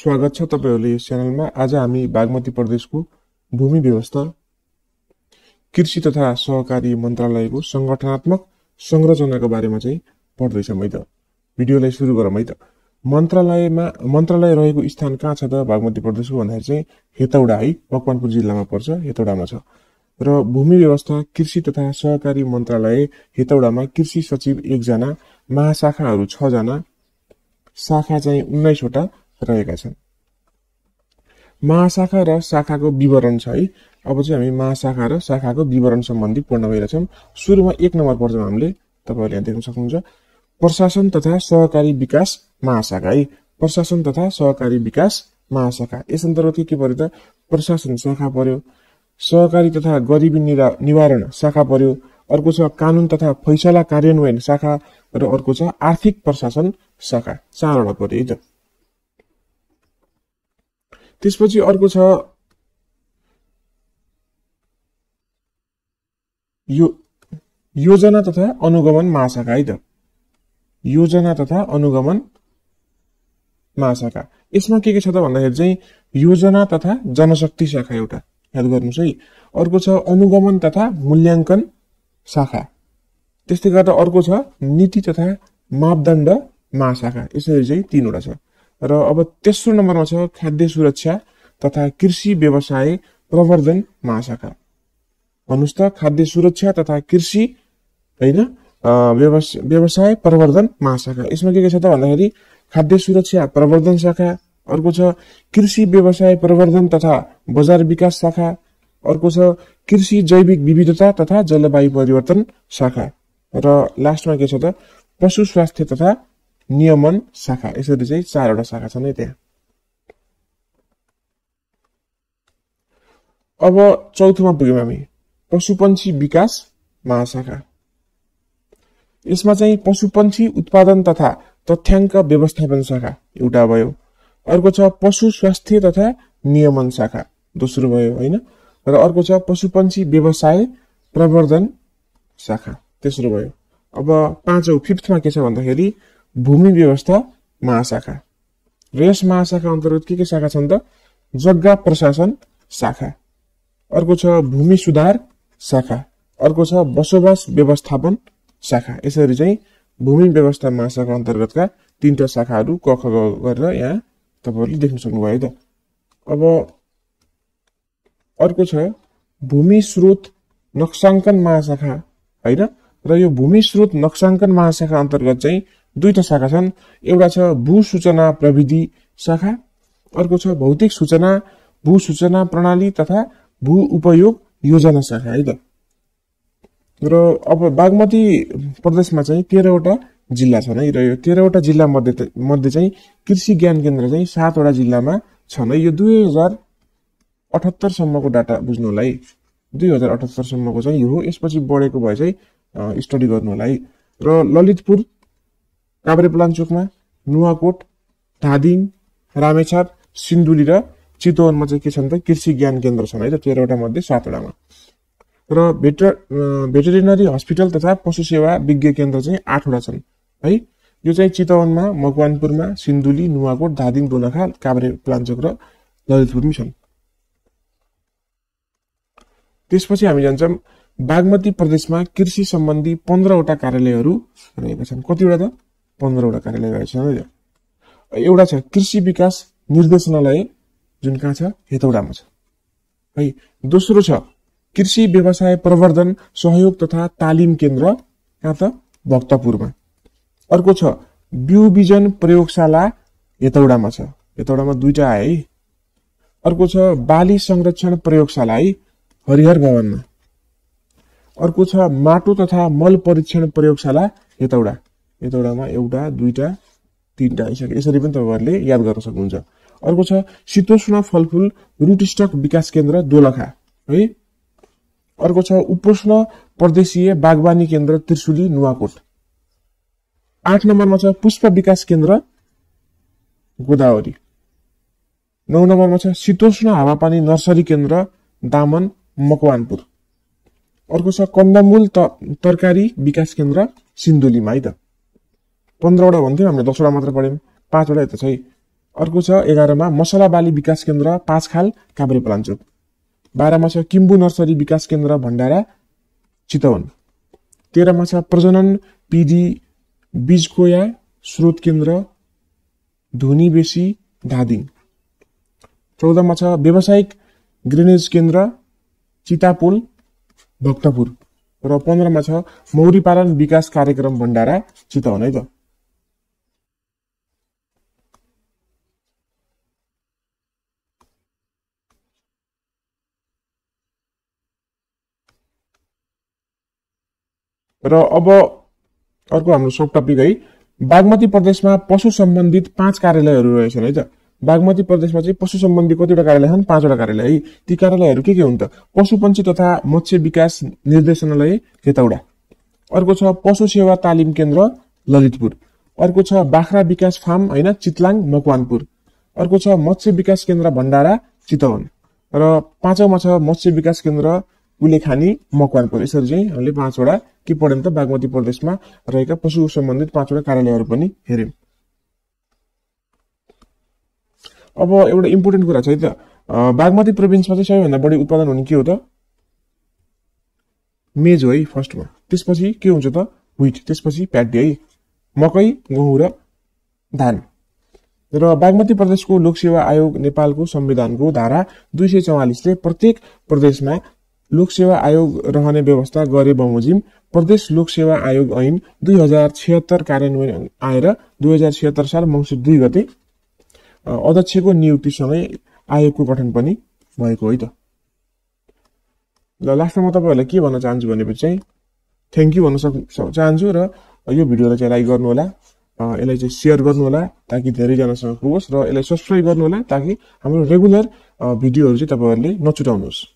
स्वागत छ तपाईँहरूले यस च्यानलमा आज हामी बागमती प्रदेशको भूमि व्यवस्था कृषि तथा सहकारी मन्त्रालयको सङ्गठनात्मक संरचनाको बारेमा चाहिँ पढ्दैछौँ है त भिडियोलाई सुरु गरौँ है त मन्त्रालयमा मन्त्रालय रहेको स्थान कहाँ छ त बागमती प्रदेशको भन्दाखेरि चाहिँ हेतौडा है मकवानपुर जिल्लामा पर्छ हेतौडामा छ र भूमि व्यवस्था कृषि तथा सहकारी मन्त्रालय हेतौडामा कृषि सचिव एकजना महाशाखाहरू छजना शाखा चाहिँ उन्नाइसवटा रहेका छन् महाशाखा र शाखाको विवरण छ है अब चाहिँ हामी महाशाखा र शाखाको विवरण सम्बन्धी पढ्न गइरहेछौँ सुरुमा एक नम्बर पढ्छौँ हामीले तपाईँहरूले यहाँ देख्न सक्नुहुन्छ प्रशासन तथा सहकारी विकास महाशाखा है प्रशासन तथा सहकारी विकास महाशाखा यस अन्तर्गत के के पर्यो त प्रशासन शाखा पर्यो सहकारी तथा गरिबी निरा निवारण शाखा पर्यो अर्को छ कानुन तथा फैसला कार्यान्वयन शाखा र अर्को छ आर्थिक प्रशासन शाखा चारवटा पर्यो है त त्यसपछि अर्को छ यो योजना तथा अनुगमन महाशाखा है त योजना तथा अनुगमन महाशाखा यसमा के के छ त भन्दाखेरि चाहिँ योजना तथा जनशक्ति शाखा एउटा याद गर्नुहोस् है अर्को छ अनुगमन तथा मूल्याङ्कन शाखा त्यस्तै गर्दा अर्को छ नीति तथा मापदण्ड महाशाखा यसरी चाहिँ तिनवटा छ र अब तेस्रो नम्बरमा छ खाद्य सुरक्षा तथा कृषि व्यवसाय प्रवर्धन महाशाखा भन्नुहोस् त खाद्य सुरक्षा तथा कृषि होइन व्यवसाय प्रवर्धन महाशाखा यसमा के के छ त भन्दाखेरि खाद्य सुरक्षा प्रवर्धन शाखा अर्को छ कृषि व्यवसाय प्रवर्धन तथा बजार विकास शाखा अर्को छ कृषि जैविक विविधता तथा जलवायु परिवर्तन शाखा र लास्टमा के छ त पशु स्वास्थ्य तथा नियमन शाखा यसरी चाहिँ चारवटा शाखा छन् है त्यहाँ अब चौथोमा पुग्यौँ हामी पशुपन्छी विकास महाशाखा यसमा चाहिँ पशुपन्छी उत्पादन तथा तथ्याङ्क व्यवस्थापन शाखा एउटा भयो अर्को छ पशु स्वास्थ्य तथा नियमन शाखा दोस्रो भयो होइन र अर्को छ पशुपन्छी व्यवसाय प्रवर्धन शाखा तेस्रो भयो अब पाँचौँ फिफ्थमा के छ भन्दाखेरि भूमि व्यवस्था महाशाखा र यस महाशाखा अन्तर्गत के के शाखा छन् त जग्गा प्रशासन शाखा अर्को छ भूमि सुधार शाखा अर्को छ बसोबास व्यवस्थापन शाखा यसरी चाहिँ भूमि व्यवस्था महाशाखा अन्तर्गतका तिनवटा शाखाहरू क ख गरेर यहाँ तपाईँहरूले देख्न सक्नुभयो त अब अर्को छ भूमि स्रोत नक्साङ्कन महाशाखा होइन र यो भूमि स्रोत नक्साङ्कन महाशाखा अन्तर्गत चाहिँ दुईवटा शाखा छन् एउटा छ भू सूचना प्रविधि शाखा अर्को छ भौतिक सूचना भू सूचना प्रणाली तथा भू उपयोग योजना शाखा है त र अब बागमती प्रदेशमा चाहिँ तेह्रवटा जिल्ला छन् है र यो तेह्रवटा जिल्ला मध्ये मध्ये चाहिँ कृषि ज्ञान केन्द्र चाहिँ सातवटा जिल्लामा छन् है यो दुई हजार अठहत्तरसम्मको डाटा बुझ्नुलाई दुई हजार अठहत्तरसम्मको चाहिँ यो हो यसपछि बढेको भए चाहिँ स्टडी होला गर्नु है र ललितपुर काभ्रे प्लान नुवाकोट धादिङ रामेछाप सिन्धुली र चितवनमा चाहिँ के छन् त कृषि ज्ञान केन्द्र छन् है त तेह्रवटा मध्ये सातवटामा र भेटर भेटेरिनरी हस्पिटल तथा पशु सेवा विज्ञ केन्द्र चाहिँ आठवटा छन् है यो चाहिँ चितवनमा मकवानपुरमा सिन्धुली नुवाकोट धादिङ दोलखा काभ्रे प्लान्चोक र ललितपुरमै छन् त्यसपछि हामी जान्छौँ बागमती प्रदेशमा कृषि सम्बन्धी पन्ध्रवटा कार्यालयहरू रहेका छन् कतिवटा त पन्ध्रवटा कार्यालय रहेछ छ एउटा छ कृषि विकास निर्देशनालय जुन कहाँ छ हेतौडामा छ है दोस्रो छ कृषि व्यवसाय प्रवर्धन सहयोग तथा तालिम केन्द्र कहाँ त भक्तपुरमा अर्को छ बिउ बिजन प्रयोगशाला हेतौडामा छ हेतौडामा दुईवटा आए है अर्को छ बाली संरक्षण प्रयोगशाला है हरिहर भवनमा अर्को छ माटो तथा मल परीक्षण प्रयोगशाला हेतौडा यतावटामा एउटा दुईवटा तिनवटा यसरी यसरी पनि तपाईँहरूले याद गर्न सक्नुहुन्छ अर्को छ शीतोष्ण फलफुल रुटस्टक विकास केन्द्र दोलखा है अर्को छ उपोष्ण प्रदेशीय बागवानी केन्द्र त्रिशुली नुवाकोट आठ नम्बरमा छ पुष्प विकास केन्द्र गोदावरी नौ नम्बरमा छ शीतोष्ण हावापानी नर्सरी केन्द्र दामन मकवानपुर अर्को छ कन्दमूल त तरकारी विकास केन्द्र सिन्धुलीमा है त पन्ध्रवटा भन्थ्यौँ हामीले दसवटा मात्र पढ्यौँ पाँचवटा यता छै अर्को छ एघारमा मसला बाली विकास केन्द्र पाँचखाल काभ्रे पलाञ्चोक बाह्रमा छ किम्बु नर्सरी विकास केन्द्र भण्डारा चितवन तेह्रमा छ प्रजनन पिडी बिजकोया स्रोत केन्द्र बेसी धादिङ चौधमा छ व्यावसायिक ग्रेनेज केन्द्र चितापुल भक्तपुर र पन्ध्रमा छ मौरी पालन विकास कार्यक्रम भण्डारा चितवन है त र अब अर्को हाम्रो सोप टपिक है बागमती प्रदेशमा पशु सम्बन्धित पाँच कार्यालयहरू रहेछन् है त बागमती प्रदेशमा चाहिँ पशु सम्बन्धी कतिवटा कार्यालय छन् पाँचवटा कार्यालय है ती कार्यालयहरू के के हुन् त पशु पशुपन्छी तथा मत्स्य विकास निर्देशनालय केतौडा अर्को छ पशु सेवा तालिम केन्द्र ललितपुर अर्को छ बाख्रा विकास फार्म होइन चितलाङ मकवानपुर अर्को छ मत्स्य विकास केन्द्र भण्डारा चितवन र पाँचौँमा छ मत्स्य विकास केन्द्र उल्लेखानी मकवानपुर यसरी चाहिँ हामीले पाँचवटा के पढ्यौँ त बागमती प्रदेशमा रहेका पशु सम्बन्धित पाँचवटा कार्यालयहरू पनि हेऱ्यौँ अब एउटा इम्पोर्टेन्ट कुरा छ है त बागमती प्रोभिन्समा चाहिँ सबैभन्दा बढी उत्पादन हुने के हो त मेज हो है फर्स्टमा त्यसपछि के हुन्छ त विट त्यसपछि प्याटी है मकै गहुँ र धान र बागमती प्रदेशको लोकसेवा आयोग नेपालको संविधानको धारा दुई सय चौवालिसले प्रत्येक प्रदेशमा लोक सेवा आयोग रहने व्यवस्था गरे बमोजिम प्रदेश लोक सेवा आयोग ऐन दुई हजार छिहत्तर कार्यान्वयन आएर दुई हजार छिहत्तर साल मङ्सिर दुई गते अध्यक्षको नियुक्तिसँगै आयोगको गठन पनि भएको है त ल लास्टमा म तपाईँहरूलाई के भन्न चाहन्छु भनेपछि चाहिँ थ्याङ्क यू भन्न सक् चाहन्छु र यो भिडियोलाई चाहिँ लाइक गर्नुहोला यसलाई चाहिँ सेयर गर्नुहोला ताकि धेरैजनासँग पुगोस् र यसलाई सब्सक्राइब गर्नुहोला ताकि हाम्रो रेगुलर भिडियोहरू चाहिँ तपाईँहरूले नछुटाउनुहोस्